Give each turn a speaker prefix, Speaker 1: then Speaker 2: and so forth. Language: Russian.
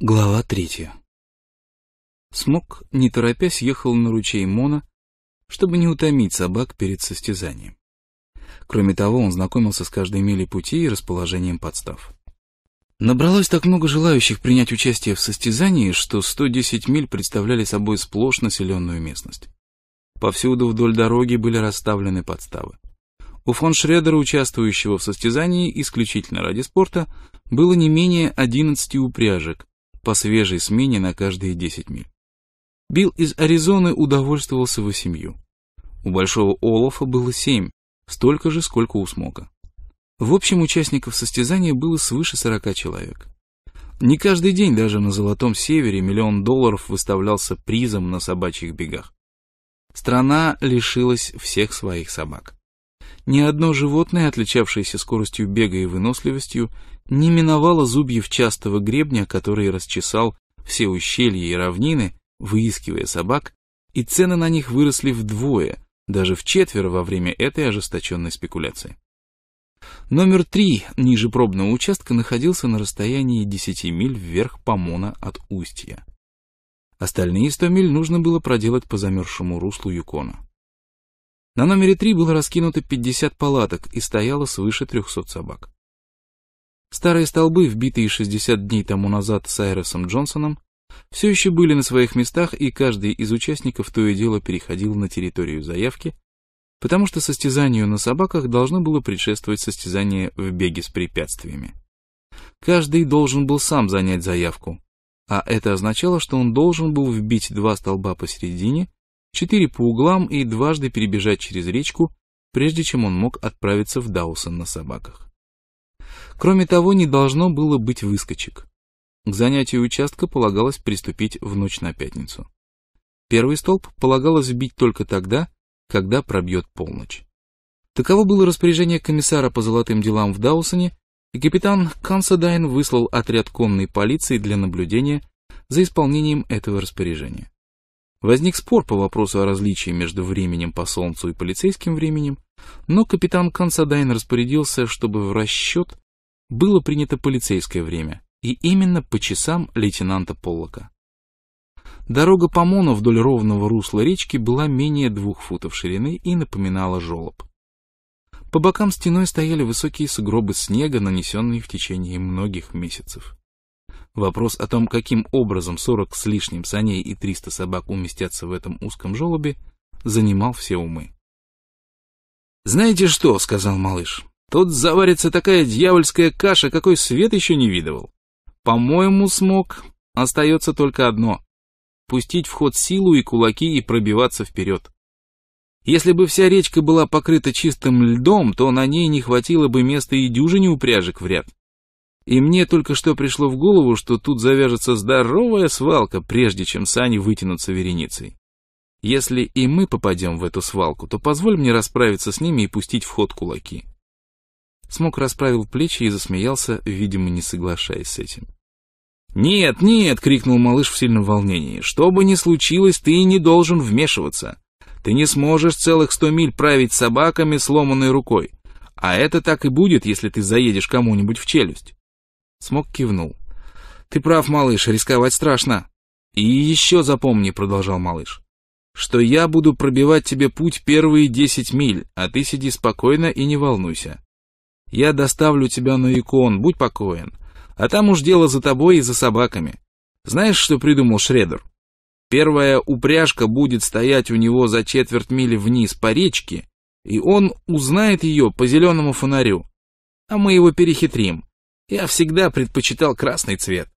Speaker 1: Глава третья. Смок, не торопясь, ехал на ручей Мона, чтобы не утомить собак перед состязанием. Кроме того, он знакомился с каждой милей пути и расположением подстав. Набралось так много желающих принять участие в состязании, что 110 миль представляли собой сплошь населенную местность. Повсюду вдоль дороги были расставлены подставы. У фон Шредера, участвующего в состязании исключительно ради спорта, было не менее 11 упряжек, по свежей смене на каждые 10 миль. Билл из Аризоны удовольствовался семью. У Большого Олафа было семь, столько же, сколько у Смока. В общем, участников состязания было свыше 40 человек. Не каждый день даже на Золотом Севере миллион долларов выставлялся призом на собачьих бегах. Страна лишилась всех своих собак. Ни одно животное, отличавшееся скоростью бега и выносливостью, не миновало зубьев частого гребня, который расчесал все ущелья и равнины, выискивая собак, и цены на них выросли вдвое, даже в четверо во время этой ожесточенной спекуляции. Номер три ниже пробного участка находился на расстоянии 10 миль вверх по Мона от устья. Остальные 100 миль нужно было проделать по замерзшему руслу Юкона. На номере три было раскинуто 50 палаток и стояло свыше 300 собак. Старые столбы, вбитые 60 дней тому назад Сайросом Джонсоном, все еще были на своих местах, и каждый из участников то и дело переходил на территорию заявки, потому что состязанию на собаках должно было предшествовать состязание в беге с препятствиями. Каждый должен был сам занять заявку, а это означало, что он должен был вбить два столба посередине четыре по углам и дважды перебежать через речку, прежде чем он мог отправиться в Даусон на собаках. Кроме того, не должно было быть выскочек. К занятию участка полагалось приступить в ночь на пятницу. Первый столб полагалось вбить только тогда, когда пробьет полночь. Таково было распоряжение комиссара по золотым делам в Даусоне, и капитан Кансадайн выслал отряд конной полиции для наблюдения за исполнением этого распоряжения. Возник спор по вопросу о различии между временем по Солнцу и полицейским временем, но капитан Консадайн распорядился, чтобы в расчет было принято полицейское время, и именно по часам лейтенанта Поллока. Дорога по Мону вдоль ровного русла речки была менее двух футов ширины и напоминала жолоб. По бокам стеной стояли высокие сугробы снега, нанесенные в течение многих месяцев. Вопрос о том, каким образом 40 с лишним саней и 300 собак уместятся в этом узком желобе, занимал все умы. «Знаете что?» — сказал малыш. «Тут заварится такая дьявольская каша, какой свет еще не видывал. По-моему, смог. Остается только одно — пустить в ход силу и кулаки и пробиваться вперед. Если бы вся речка была покрыта чистым льдом, то на ней не хватило бы места и дюжине упряжек в ряд. И мне только что пришло в голову, что тут завяжется здоровая свалка, прежде чем сани вытянутся вереницей. Если и мы попадем в эту свалку, то позволь мне расправиться с ними и пустить в ход кулаки. Смок расправил плечи и засмеялся, видимо, не соглашаясь с этим. «Нет, нет!» — крикнул малыш в сильном волнении. «Что бы ни случилось, ты не должен вмешиваться. Ты не сможешь целых сто миль править собаками сломанной рукой. А это так и будет, если ты заедешь кому-нибудь в челюсть. Смог кивнул. «Ты прав, малыш, рисковать страшно». «И еще запомни», — продолжал малыш, «что я буду пробивать тебе путь первые десять миль, а ты сиди спокойно и не волнуйся. Я доставлю тебя на икон, будь покоен. А там уж дело за тобой и за собаками. Знаешь, что придумал Шредер? Первая упряжка будет стоять у него за четверть мили вниз по речке, и он узнает ее по зеленому фонарю. А мы его перехитрим. Я всегда предпочитал красный цвет.